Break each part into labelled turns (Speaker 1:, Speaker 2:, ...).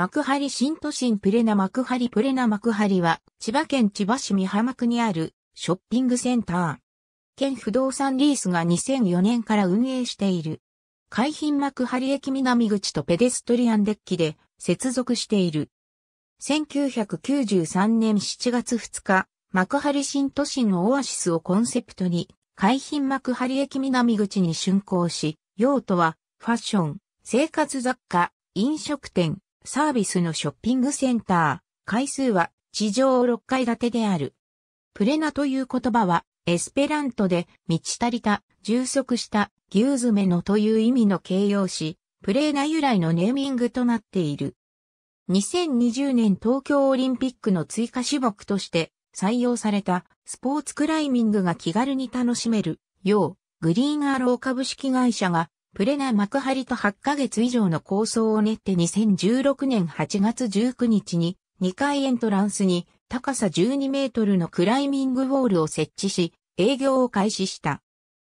Speaker 1: 幕張新都心プレナ幕張プレナ幕張は、千葉県千葉市美浜区にあるショッピングセンター。県不動産リースが2004年から運営している。海浜幕張駅南口とペデストリアンデッキで接続している。1993年7月2日、幕張新都心のオアシスをコンセプトに、海浜幕張駅南口に竣工し、用途は、ファッション、生活雑貨、飲食店、サービスのショッピングセンター、階数は地上6階建てである。プレナという言葉は、エスペラントで満ち足りた、充足した、牛詰めのという意味の形容詞、プレーナ由来のネーミングとなっている。2020年東京オリンピックの追加種目として採用されたスポーツクライミングが気軽に楽しめるようグリーンアロー株式会社がプレナ幕張と8ヶ月以上の構想を練って2016年8月19日に2階エントランスに高さ12メートルのクライミングウォールを設置し営業を開始した。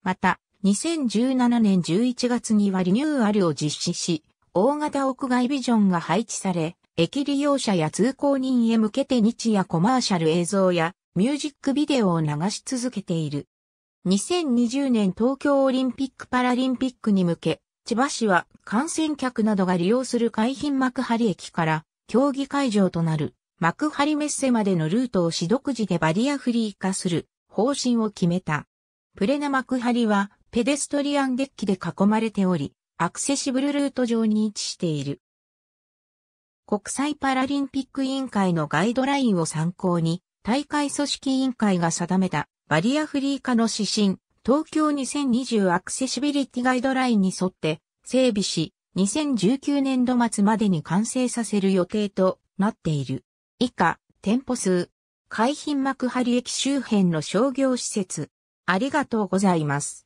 Speaker 1: また、2017年11月にはリニューアルを実施し、大型屋外ビジョンが配置され、駅利用者や通行人へ向けて日夜コマーシャル映像やミュージックビデオを流し続けている。2020年東京オリンピック・パラリンピックに向け、千葉市は観戦客などが利用する海浜幕張駅から競技会場となる幕張メッセまでのルートを市独自でバリアフリー化する方針を決めた。プレナ幕張はペデストリアンデッキで囲まれており、アクセシブルルート上に位置している。国際パラリンピック委員会のガイドラインを参考に、大会組織委員会が定めたバリアフリー化の指針、東京2020アクセシビリティガイドラインに沿って整備し、2019年度末までに完成させる予定となっている。以下、店舗数、海浜幕張駅周辺の商業施設。ありがとうございます。